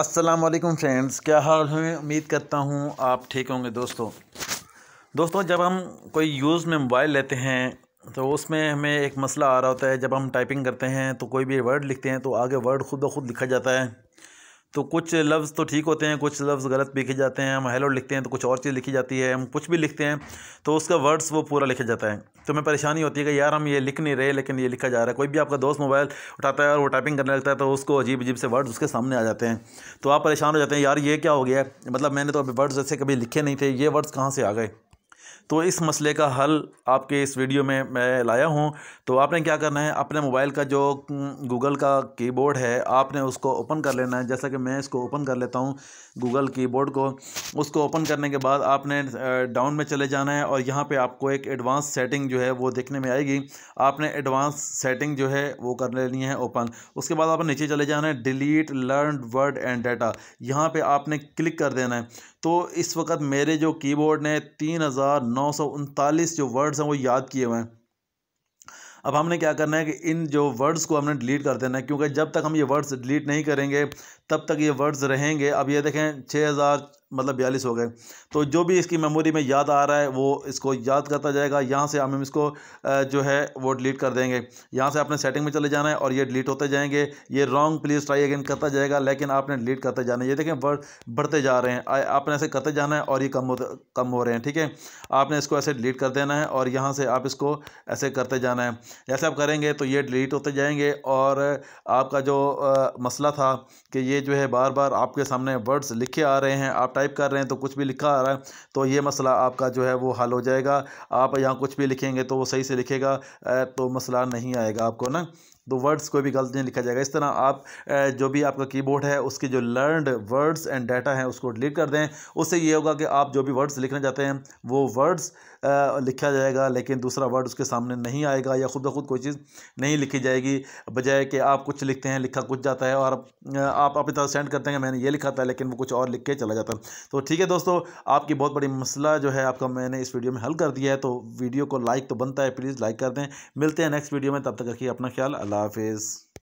अस्सलाम वालेकुम फ्रेंड्स क्या हाल है उम्मीद करता हूँ आप ठीक होंगे दोस्तों दोस्तों जब हम कोई यूज़ में मोबाइल लेते हैं तो उसमें हमें एक मसला आ रहा होता है जब हम टाइपिंग करते हैं तो कोई भी वर्ड लिखते हैं तो आगे वर्ड खुद ब खुद लिखा जाता है तो कुछ लफ्ज़ तो ठीक होते हैं कुछ लफ्ज़ गलत लिखे जाते हैं हम हेलो लिखते हैं तो कुछ और चीज़ लिखी जाती है हम कुछ भी लिखते हैं तो उसका वर्ड्स वो पूरा लिखा जाता है तो हमें परेशानी होती है कि यार हम ये लिख नहीं रहे लेकिन ये लिखा जा रहा है कोई भी आपका दोस्त मोबाइल उठाता है और वो टाइपिंग करने लगता है तो उसको अजीब अजीब से वर्ड्स उसके सामने आ जाते हैं तो आप परेशान हो जाते हैं यार ये क्या हो गया मतलब मैंने तो अभी वर्ड्स ऐसे कभी लिखे नहीं थे ये वर्ड्स कहाँ से आ गए तो इस मसले का हल आपके इस वीडियो में मैं लाया हूँ तो आपने क्या करना है अपने मोबाइल का जो गूगल का कीबोर्ड है आपने उसको ओपन कर लेना है जैसा कि मैं इसको ओपन कर लेता हूँ गूगल कीबोर्ड को उसको ओपन करने के बाद आपने डाउन में चले जाना है और यहाँ पे आपको एक एडवांस सेटिंग जो है वो देखने में आएगी आपने एडवांस सेटिंग जो है वो कर लेनी है ओपन उसके बाद आपने नीचे चले जाना है delete learn word and data यहाँ पर आपने क्लिक कर देना है तो इस वक्त मेरे जो कीबोर्ड ने तीन हज़ार नौ सौ उनतालीस जो वर्ड्स हैं वो याद किए हुए हैं अब हमने क्या करना है कि इन जो वर्ड्स को हमने डिलीट कर देना है क्योंकि जब तक हम ये वर्ड्स डिलीट नहीं करेंगे तब तक ये वर्ड्स रहेंगे अब ये देखें छः हज़ार मतलब बयालीस हो गए तो जो भी इसकी मेमोरी में याद आ रहा है वो इसको याद करता जाएगा यहाँ से हम इसको जो है वो डिलीट कर देंगे यहाँ से आपने सेटिंग में चले जाना है और ये डिलीट होते जाएंगे ये रॉन्ग प्लीज़ ट्राई अगेन करता जाएगा लेकिन आपने डिलीट करते जाना है ये देखें वर्ड बढ़ते जा रहे हैं आपने ऐसे करते जाना है और ये कम हो कम हो रहे हैं ठीक है आपने इसको ऐसे डिलीट कर देना है और यहाँ से आप इसको ऐसे करते जाना है जैसे आप करेंगे तो ये डिलीट होते जाएंगे और आपका जो मसला था कि ये जो है बार बार आपके सामने वर्ड्स लिखे आ रहे हैं आप टाइप कर रहे हैं तो कुछ भी लिखा आ रहा है तो ये मसला आपका जो है वो हल हो जाएगा आप यहाँ कुछ भी लिखेंगे तो वो सही से लिखेगा तो मसला नहीं आएगा आपको ना दो वर्ड्स कोई भी गलत नहीं लिखा जाएगा इस तरह आप जो भी आपका कीबोर्ड है उसके जो लर्नड वर्ड्स एंड डाटा है उसको डिलीट कर दें उससे ये होगा कि आप जो भी वर्ड्स लिखना चाहते हैं वो वर्ड्स लिखा जाएगा लेकिन दूसरा वर्ड उसके सामने नहीं आएगा या खुद ब खुद कोई चीज़ नहीं लिखी जाएगी बजाय कि आप कुछ लिखते हैं लिखा कुछ जाता है और आप अपनी तरह सेंड करते हैं मैंने ये लिखा था लेकिन वो कुछ और लिख के चला जाता है तो ठीक है दोस्तों आपकी बहुत बड़ी मसला जो है आपका मैंने इस वीडियो में हल कर दिया है तो वीडियो को लाइक तो बनता है प्लीज़ लाइक कर दें मिलते हैं नेक्स्ट वीडियो में तब तक रखिए अपना ख्याल अल्लाह हाफिज़